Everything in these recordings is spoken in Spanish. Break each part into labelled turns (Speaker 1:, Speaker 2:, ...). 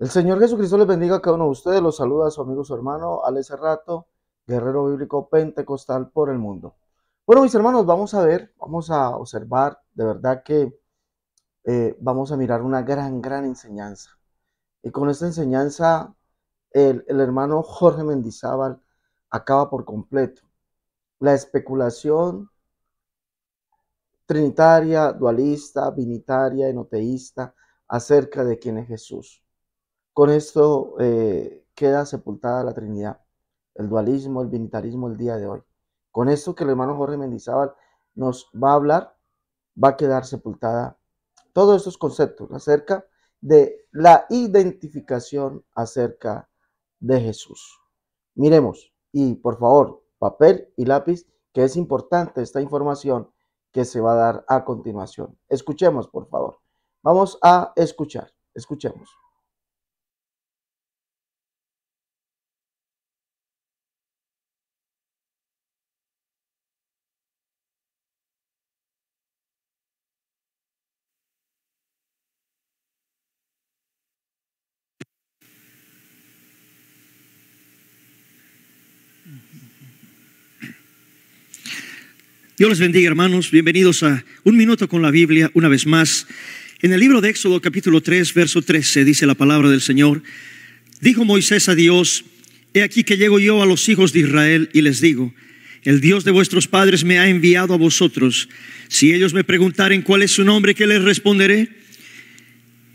Speaker 1: El Señor Jesucristo les bendiga a cada uno de ustedes. Los saluda a su amigo, su hermano, Alex Rato, guerrero bíblico pentecostal por el mundo. Bueno, mis hermanos, vamos a ver, vamos a observar, de verdad que eh, vamos a mirar una gran, gran enseñanza. Y con esta enseñanza, el, hermano Jorge Mendizábal acaba por completo. La especulación trinitaria, dualista, binitaria, enoteísta, acerca de quién es Jesús. Con esto eh, queda sepultada la Trinidad, el dualismo, el binitarismo el día de hoy. Con esto que el hermano Jorge Mendizábal nos va a hablar, va a quedar sepultada todos estos conceptos acerca de la identificación acerca de Jesús. Miremos, y por favor, papel y lápiz, que es importante esta información que se va a dar a continuación. Escuchemos, por favor. Vamos a escuchar. Escuchemos.
Speaker 2: Dios les bendiga, hermanos. Bienvenidos a Un Minuto con la Biblia, una vez más. En el libro de Éxodo, capítulo 3, verso 13, dice la palabra del Señor. Dijo Moisés a Dios, He aquí que llego yo a los hijos de Israel y les digo, El Dios de vuestros padres me ha enviado a vosotros. Si ellos me preguntaren cuál es su nombre, ¿qué les responderé?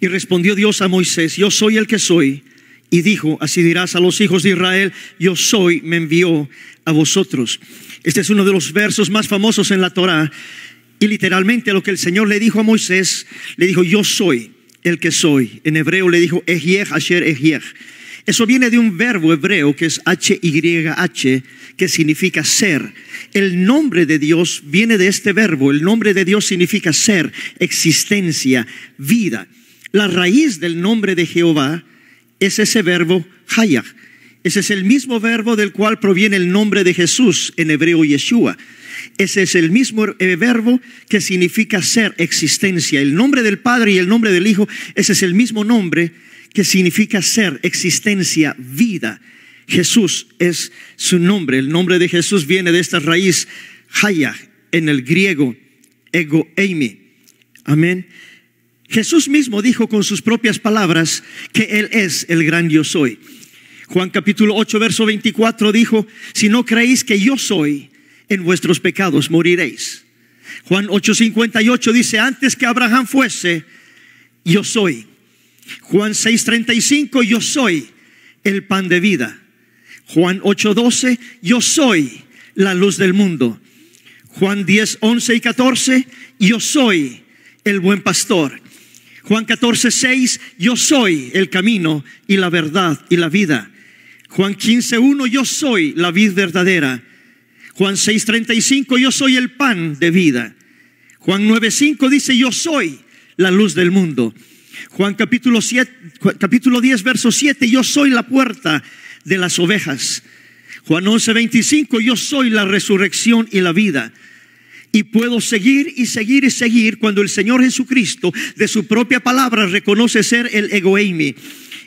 Speaker 2: Y respondió Dios a Moisés, Yo soy el que soy y dijo, así dirás a los hijos de Israel, yo soy, me envió a vosotros. Este es uno de los versos más famosos en la Torá y literalmente lo que el Señor le dijo a Moisés, le dijo, yo soy el que soy. En hebreo le dijo, Ejieh, Asher Ejieh Eso viene de un verbo hebreo que es H-Y-H, que significa ser. El nombre de Dios viene de este verbo. El nombre de Dios significa ser, existencia, vida. La raíz del nombre de Jehová es ese verbo haya. Ese es el mismo verbo del cual proviene el nombre de Jesús en hebreo Yeshua. Ese es el mismo eh, verbo que significa ser, existencia. El nombre del Padre y el nombre del Hijo, ese es el mismo nombre que significa ser, existencia, vida. Jesús es su nombre. El nombre de Jesús viene de esta raíz, haya, en el griego, ego eimi. Amén. Jesús mismo dijo con sus propias palabras que Él es el gran yo soy. Juan capítulo 8, verso 24 dijo, si no creéis que yo soy, en vuestros pecados moriréis. Juan 8:58 dice, antes que Abraham fuese, yo soy. Juan 6:35, yo soy el pan de vida. Juan 8:12, yo soy la luz del mundo. Juan 10, 11 y 14, yo soy el buen pastor. Juan 14, 6, yo soy el camino y la verdad y la vida. Juan 15, 1, yo soy la vid verdadera. Juan 6, 35, yo soy el pan de vida. Juan 9, 5 dice, yo soy la luz del mundo. Juan capítulo, 7, capítulo 10, verso 7, yo soy la puerta de las ovejas. Juan 11, 25, yo soy la resurrección y la vida. Y puedo seguir y seguir y seguir cuando el Señor Jesucristo de su propia palabra reconoce ser el egoimi,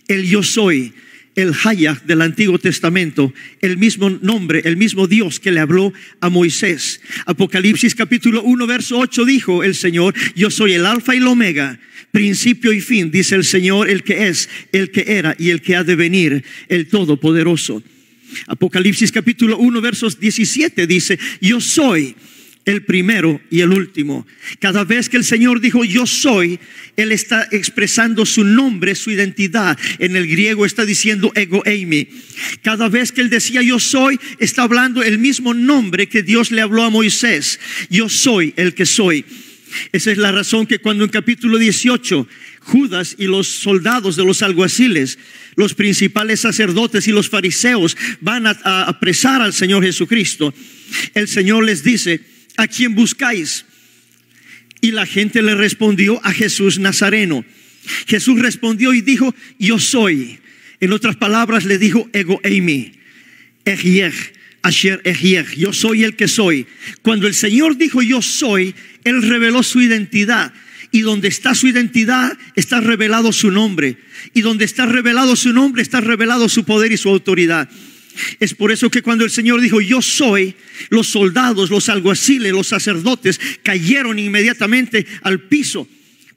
Speaker 2: el yo soy, el Hayah del Antiguo Testamento, el mismo nombre, el mismo Dios que le habló a Moisés. Apocalipsis capítulo 1, verso 8 dijo el Señor, yo soy el Alfa y el Omega, principio y fin, dice el Señor, el que es, el que era y el que ha de venir, el Todopoderoso. Apocalipsis capítulo 1, versos 17 dice, yo soy el primero y el último. Cada vez que el Señor dijo yo soy, Él está expresando su nombre, su identidad. En el griego está diciendo ego eimi. Cada vez que Él decía yo soy, está hablando el mismo nombre que Dios le habló a Moisés. Yo soy el que soy. Esa es la razón que cuando en capítulo 18 Judas y los soldados de los alguaciles, los principales sacerdotes y los fariseos van a, a apresar al Señor Jesucristo, el Señor les dice, ¿a quién buscáis? Y la gente le respondió a Jesús Nazareno. Jesús respondió y dijo, yo soy. En otras palabras le dijo, ego eimi, asher yo soy el que soy. Cuando el Señor dijo, yo soy, Él reveló su identidad. Y donde está su identidad, está revelado su nombre. Y donde está revelado su nombre, está revelado su poder y su autoridad. Es por eso que cuando el Señor dijo, yo soy, los soldados, los alguaciles, los sacerdotes cayeron inmediatamente al piso.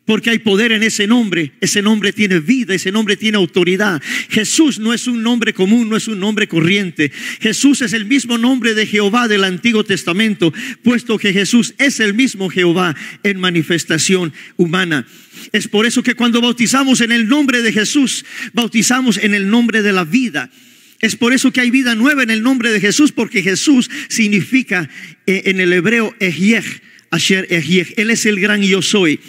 Speaker 2: Porque hay poder en ese nombre. Ese nombre tiene vida, ese nombre tiene autoridad. Jesús no es un nombre común, no es un nombre corriente. Jesús es el mismo nombre de Jehová del Antiguo Testamento, puesto que Jesús es el mismo Jehová en manifestación humana. Es por eso que cuando bautizamos en el nombre de Jesús, bautizamos en el nombre de la vida es por eso que hay vida nueva en el nombre de Jesús, porque Jesús significa eh, en el hebreo Ejiej, Asher Él es el gran yo soy.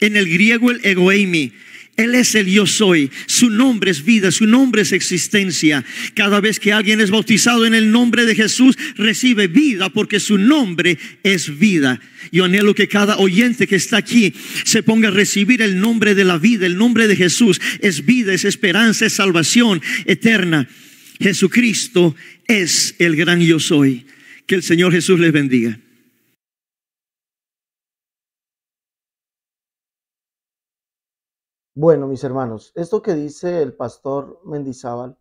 Speaker 2: En el griego el egoimi. Él es el yo soy. Su nombre es vida, su nombre es existencia. Cada vez que alguien es bautizado en el nombre de Jesús, recibe vida porque su nombre es vida. Yo anhelo que cada oyente que está aquí se ponga a recibir el nombre de la vida. El nombre de Jesús es vida, es esperanza, es salvación eterna. Jesucristo es el gran yo soy. Que el Señor Jesús les bendiga.
Speaker 1: Bueno, mis hermanos, esto que dice el pastor Mendizábal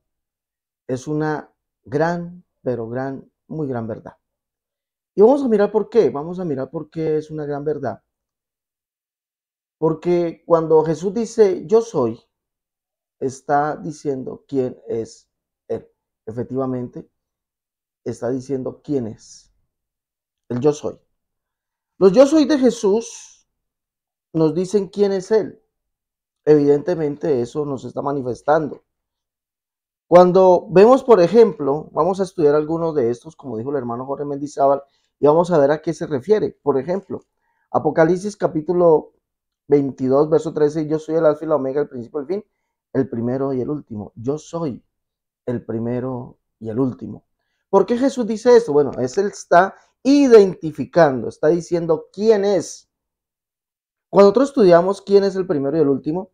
Speaker 1: es una gran, pero gran, muy gran verdad. Y vamos a mirar por qué, vamos a mirar por qué es una gran verdad. Porque cuando Jesús dice yo soy, está diciendo quién es efectivamente, está diciendo quién es. El yo soy. Los yo soy de Jesús nos dicen quién es Él. Evidentemente eso nos está manifestando. Cuando vemos, por ejemplo, vamos a estudiar algunos de estos, como dijo el hermano Jorge Mendizábal, y vamos a ver a qué se refiere. Por ejemplo, Apocalipsis capítulo 22, verso 13, yo soy el alfa y la omega, el principio y el fin, el primero y el último. Yo soy el primero y el último. ¿Por qué Jesús dice eso? Bueno, es él está identificando, está diciendo quién es. Cuando nosotros estudiamos quién es el primero y el último,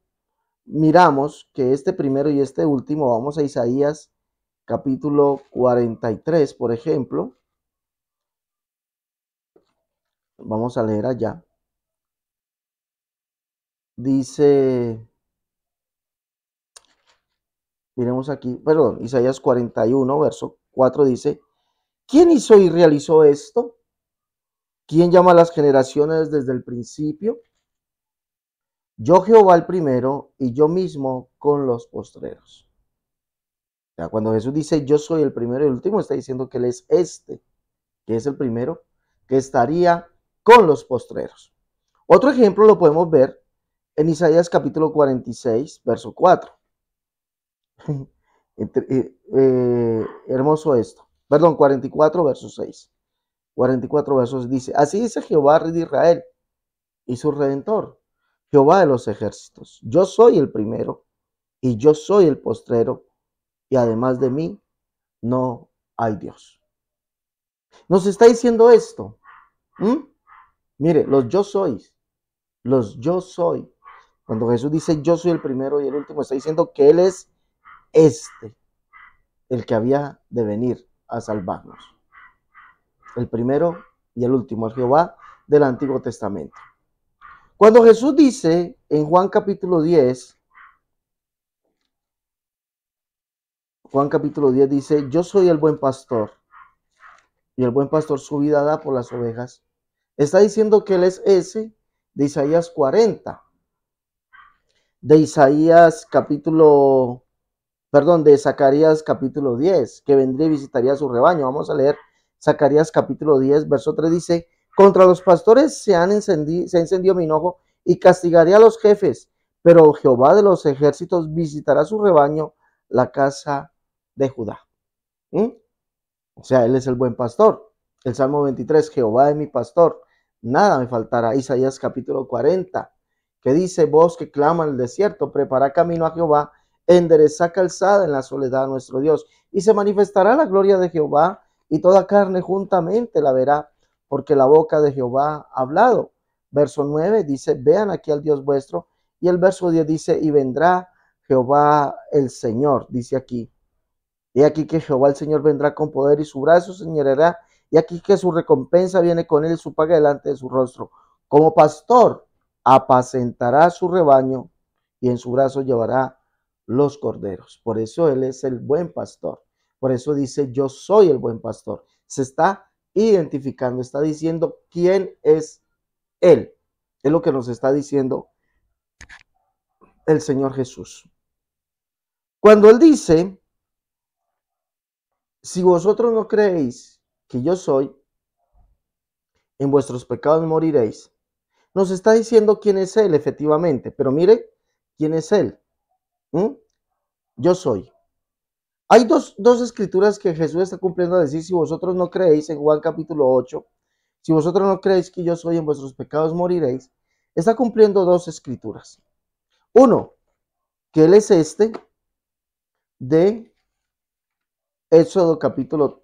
Speaker 1: miramos que este primero y este último, vamos a Isaías capítulo 43, por ejemplo. Vamos a leer allá. Dice Miremos aquí, perdón, Isaías 41, verso 4 dice, ¿quién hizo y realizó esto? ¿Quién llama a las generaciones desde el principio? Yo Jehová el primero y yo mismo con los postreros. cuando Jesús dice yo soy el primero y el último, está diciendo que Él es este, que es el primero, que estaría con los postreros. Otro ejemplo lo podemos ver en Isaías capítulo 46, verso 4. Eh, eh, hermoso esto. Perdón, 44 versos 6. 44 versos dice, así dice Jehová, rey de Israel, y su redentor, Jehová de los ejércitos. Yo soy el primero y yo soy el postrero, y además de mí no hay Dios. Nos está diciendo esto. Mire, los yo sois, los yo soy. Cuando Jesús dice yo soy el primero y el último, está diciendo que Él es este el que había de venir a salvarnos. El primero y el último, el Jehová del Antiguo Testamento. Cuando Jesús dice en Juan capítulo 10, Juan capítulo 10 dice, yo soy el buen pastor, y el buen pastor su vida da por las ovejas, está diciendo que él es ese de Isaías 40, de Isaías capítulo perdón, de Zacarías capítulo 10, que vendría y visitaría a su rebaño. Vamos a leer Zacarías capítulo 10, verso 3 dice, contra los pastores se, han encendido, se encendió mi enojo y castigaré a los jefes, pero Jehová de los ejércitos visitará su rebaño, la casa de Judá. ¿Mm? O sea, él es el buen pastor. El Salmo 23, Jehová es mi pastor, nada me faltará. Isaías capítulo 40, que dice, vos que clama en el desierto, prepara camino a Jehová, endereza calzada en la soledad nuestro Dios. Y se manifestará la gloria de Jehová, y toda carne juntamente la verá, porque la boca de Jehová ha hablado. Verso 9 dice, vean aquí al Dios vuestro. Y el verso 10 dice, y vendrá Jehová el Señor, dice aquí. Y aquí que Jehová el Señor vendrá con poder y su brazo señalará. Y aquí que su recompensa viene con él su paga delante de su rostro. Como pastor apacentará su rebaño y en su brazo llevará los corderos. Por eso Él es el buen pastor. Por eso dice, yo soy el buen pastor. Se está identificando, está diciendo quién es Él. Es lo que nos está diciendo el Señor Jesús. Cuando Él dice, si vosotros no creéis que yo soy, en vuestros pecados moriréis. Nos está diciendo quién es Él, efectivamente, pero mire quién es Él. Yo soy. Hay dos, dos, escrituras que Jesús está cumpliendo a decir, si vosotros no creéis en Juan capítulo 8, si vosotros no creéis que yo soy en vuestros pecados moriréis, está cumpliendo dos escrituras. Uno, que Él es este de Éxodo capítulo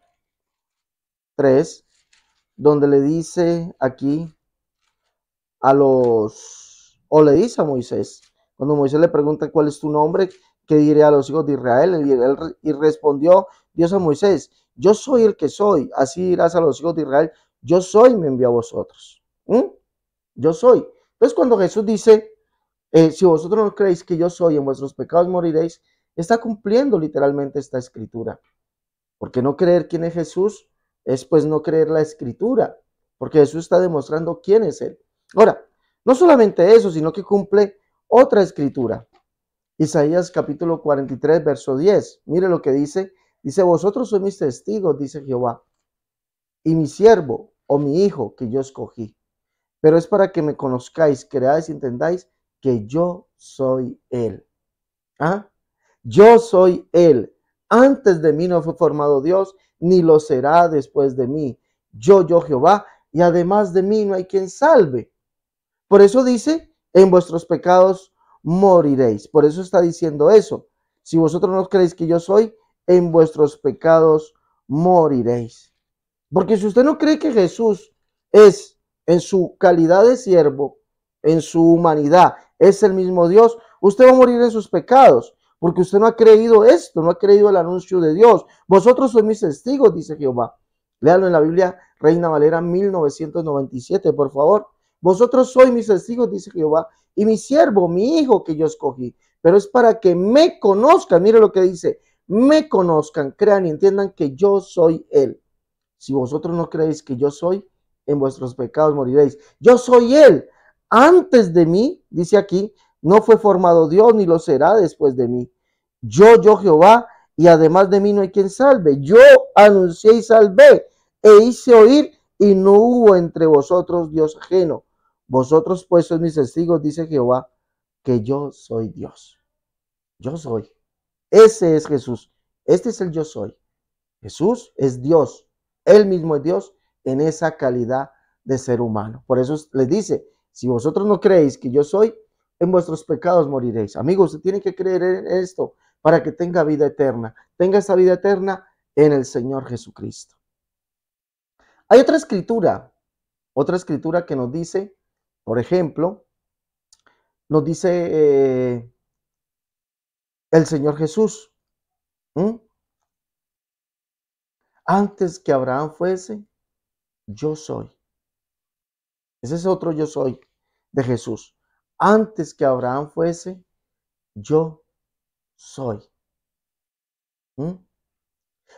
Speaker 1: 3, donde le dice aquí a los, o le dice a Moisés, cuando Moisés le pregunta cuál es tu nombre, que diré a los hijos de Israel? Y, respondió Dios a Moisés, yo soy el que soy, así dirás a los hijos de Israel, yo soy, me envió a vosotros. Yo soy. Entonces cuando Jesús dice, eh, si vosotros no creéis que yo soy, en vuestros pecados moriréis, está cumpliendo literalmente esta escritura. Porque no creer quién es Jesús es pues no creer la escritura, porque Jesús está demostrando quién es Él. Ahora, no solamente eso, sino que cumple otra escritura. Isaías capítulo 43, verso 10. Mire lo que dice. Dice, vosotros sois mis testigos, dice Jehová, y mi siervo o mi hijo que yo escogí. Pero es para que me conozcáis, creáis y entendáis que yo soy Él. ¿Ah? Yo soy Él. Antes de mí no fue formado Dios, ni lo será después de mí. Yo, yo Jehová, y además de mí no hay quien salve. Por eso dice en vuestros pecados moriréis. Por eso está diciendo eso. Si vosotros no creéis que yo soy, en vuestros pecados moriréis. Porque si usted no cree que Jesús es en su calidad de siervo, en su humanidad, es el mismo Dios, usted va a morir en sus pecados, porque usted no ha creído esto, no ha creído el anuncio de Dios. Vosotros sois mis testigos, dice Jehová. Léalo en la Biblia Reina Valera 1997, por favor. Vosotros sois mis testigos, dice Jehová, y mi siervo, mi hijo que yo escogí. Pero es para que me conozcan. Mire lo que dice. Me conozcan, crean y entiendan que yo soy Él. Si vosotros no creéis que yo soy, en vuestros pecados moriréis. Yo soy Él. Antes de mí, dice aquí, no fue formado Dios ni lo será después de mí. Yo, yo Jehová, y además de mí no hay quien salve. Yo anuncié y salvé, e hice oír, y no hubo entre vosotros Dios ajeno. Vosotros pues sois mis testigos, dice Jehová, que yo soy Dios. Yo soy. Ese es Jesús. Este es el yo soy. Jesús es Dios. Él mismo es Dios en esa calidad de ser humano. Por eso les dice, si vosotros no creéis que yo soy, en vuestros pecados moriréis. Amigos, usted tiene que creer en esto para que tenga vida eterna. Tenga esa vida eterna en el Señor Jesucristo. Hay otra escritura, otra escritura que nos dice por ejemplo, nos dice eh, el Señor Jesús, antes que Abraham fuese, yo soy. Ese es otro yo soy de Jesús. Antes que Abraham fuese, yo soy.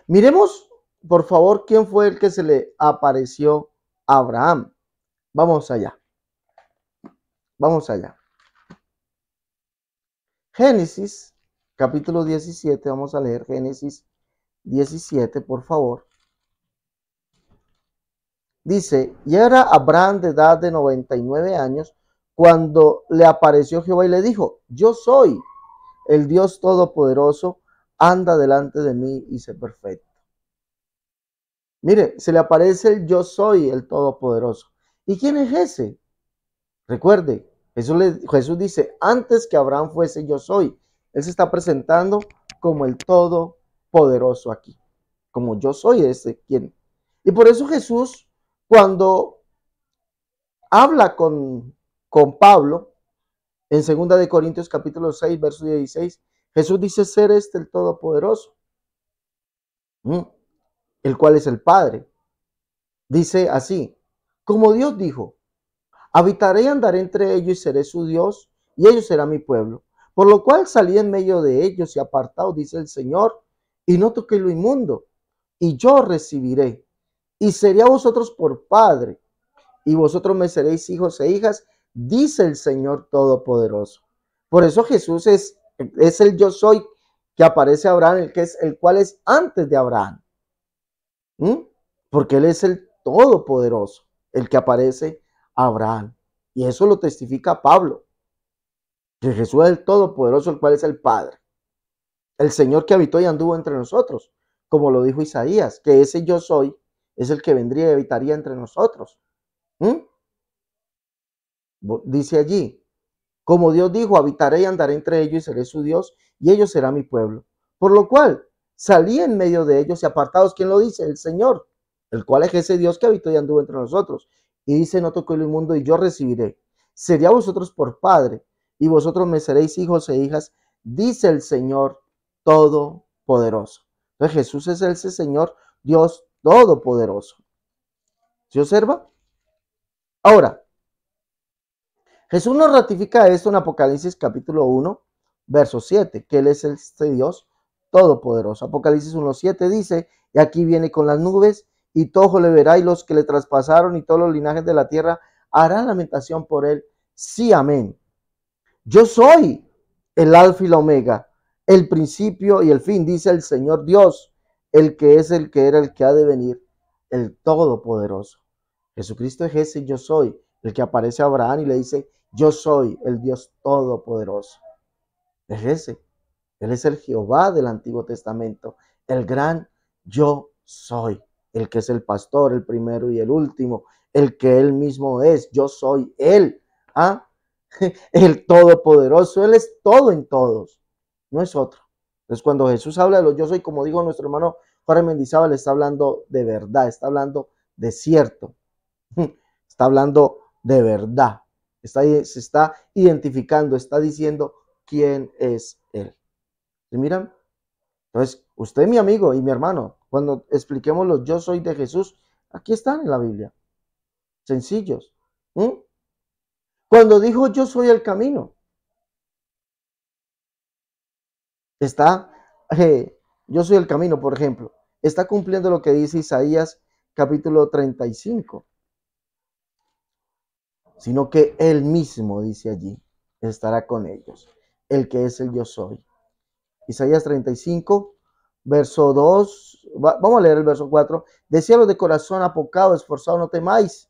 Speaker 1: Miremos, por favor, quién fue el que se le apareció a Abraham. Vamos allá. Vamos allá. Génesis, capítulo 17, vamos a leer Génesis 17, por favor. Dice, y era Abraham de edad de 99 años cuando le apareció Jehová y le dijo, yo soy el Dios Todopoderoso, anda delante de mí y sé perfecto. Mire, se le aparece el yo soy el Todopoderoso. ¿Y quién es ese? Recuerde, Jesús, dice, antes que Abraham fuese yo soy. Él se está presentando como el Todopoderoso aquí, como yo soy ese quien. Y por eso Jesús, cuando habla con, Pablo, en 2 de Corintios capítulo 6, verso 16, Jesús dice ser este el Todopoderoso, el cual es el Padre. Dice así, como Dios dijo, Habitaré y andaré entre ellos y seré su Dios, y ellos serán mi pueblo. Por lo cual salí en medio de ellos y apartado, dice el Señor, y no toqué lo inmundo, y yo recibiré, y seré a vosotros por Padre, y vosotros me seréis hijos e hijas, dice el Señor Todopoderoso. Por eso Jesús es, es el yo soy que aparece Abraham, el, que es, el cual es antes de Abraham. ¿Mm? Porque Él es el Todopoderoso, el que aparece Abraham. Y eso lo testifica Pablo, que Jesús es el Todopoderoso, el cual es el Padre, el Señor que habitó y anduvo entre nosotros, como lo dijo Isaías, que ese yo soy es el que vendría y habitaría entre nosotros. ¿Mm? Dice allí, como Dios dijo, habitaré y andaré entre ellos y seré su Dios, y ellos serán mi pueblo. Por lo cual, salí en medio de ellos y apartados, ¿quién lo dice? El Señor, el cual es ese Dios que habitó y anduvo entre nosotros. Y dice, no toque el mundo y yo recibiré. Sería vosotros por padre, y vosotros me seréis hijos e hijas, dice el Señor Todopoderoso. Entonces Jesús es el Señor Dios Todopoderoso. ¿Se observa? Ahora, Jesús nos ratifica esto en Apocalipsis capítulo 1, verso 7, que Él es el este Dios Todopoderoso. Apocalipsis 1, 7 dice, y aquí viene con las nubes y todo le verá, y los que le traspasaron, y todos los linajes de la tierra harán lamentación por él. Sí, amén. Yo soy el alfa y la omega, el principio y el fin, dice el Señor Dios, el que es, el que era, el que ha de venir, el Todopoderoso. Jesucristo es ese yo soy, el que aparece a Abraham y le dice, yo soy el Dios Todopoderoso. Es ese. Él es el Jehová del Antiguo Testamento, el gran yo soy el que es el pastor, el primero y el último, el que Él mismo es, yo soy Él, ¿ah? el Todopoderoso, Él es todo en todos, no es otro. Entonces cuando Jesús habla de los yo soy, como dijo nuestro hermano Juan Mendizábal, está hablando de verdad, está hablando de cierto, está hablando de verdad, está, se está identificando, está diciendo quién es Él. ¿Sí miran? Entonces, usted mi amigo y mi hermano, cuando expliquemos los yo soy de Jesús, aquí están en la Biblia. Sencillos. Cuando dijo yo soy el camino, está, yo soy el camino, por ejemplo, está cumpliendo lo que dice Isaías capítulo 35, sino que él mismo, dice allí, estará con ellos, el que es el yo soy. Isaías 35, verso 2, vamos a leer el verso 4, cielo de corazón apocado, esforzado, no temáis.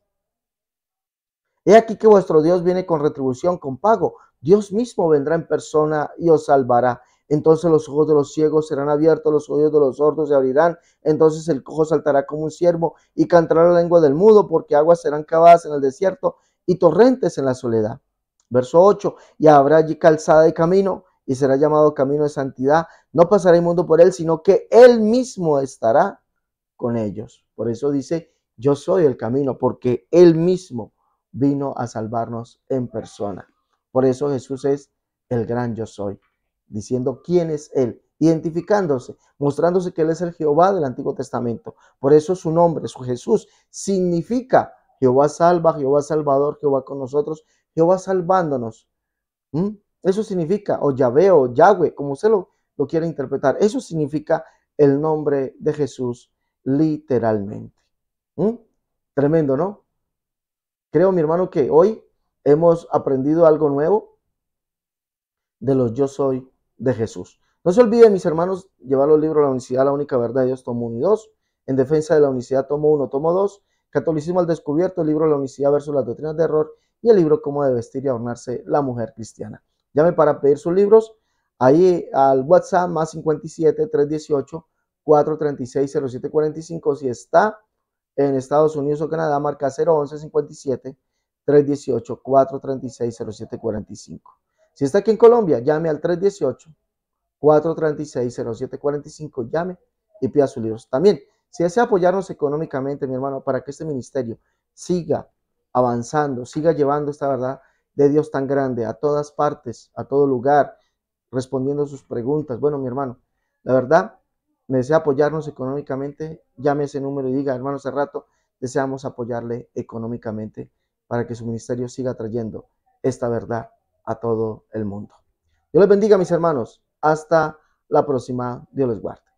Speaker 1: He aquí que vuestro Dios viene con retribución, con pago. Dios mismo vendrá en persona y os salvará. Entonces los ojos de los ciegos serán abiertos, los oídos de los sordos se abrirán. Entonces el cojo saltará como un ciervo y cantará la lengua del mudo, porque aguas serán cavadas en el desierto y torrentes en la soledad. Verso 8. Y habrá allí calzada de camino y será llamado camino de santidad. No pasará el mundo por él, sino que él mismo estará con ellos. Por eso dice, yo soy el camino, porque él mismo vino a salvarnos en persona. Por eso Jesús es el gran yo soy, diciendo quién es él, identificándose, mostrándose que él es el Jehová del Antiguo Testamento. Por eso su nombre, su Jesús, significa Jehová salva, Jehová salvador, Jehová con nosotros, Jehová salvándonos. ¿Mm? Eso significa, o Yahvé o Yahweh, como usted lo, lo quiere interpretar. Eso significa el nombre de Jesús literalmente. ¿Mm? Tremendo, ¿no? Creo, mi hermano, que hoy hemos aprendido algo nuevo de los yo soy de Jesús. No se olviden, mis hermanos, llevar los libros La Unicidad, la única verdad de Dios, tomo 1 y dos. En defensa de la unicidad, tomo uno, tomo dos. Catolicismo al descubierto, el libro La Unicidad versus las doctrinas de error y el libro Cómo de vestir y adornarse la mujer cristiana. Llame para pedir sus libros ahí al WhatsApp más 57 318 436 0745 si está en Estados Unidos o Canadá, marca 011 57 318 436 0745. Si está aquí en Colombia, llame al 318 436 0745, llame y pida sus libros. También, si desea apoyarnos económicamente, mi hermano, para que este ministerio siga avanzando, siga llevando esta verdad de Dios tan grande, a todas partes, a todo lugar, respondiendo sus preguntas. Bueno, mi hermano, la verdad, me desea apoyarnos económicamente, llame ese número y diga, hermano hace rato, deseamos apoyarle económicamente para que su ministerio siga trayendo esta verdad a todo el mundo. Dios les bendiga, mis hermanos. Hasta la próxima. Dios les guarde.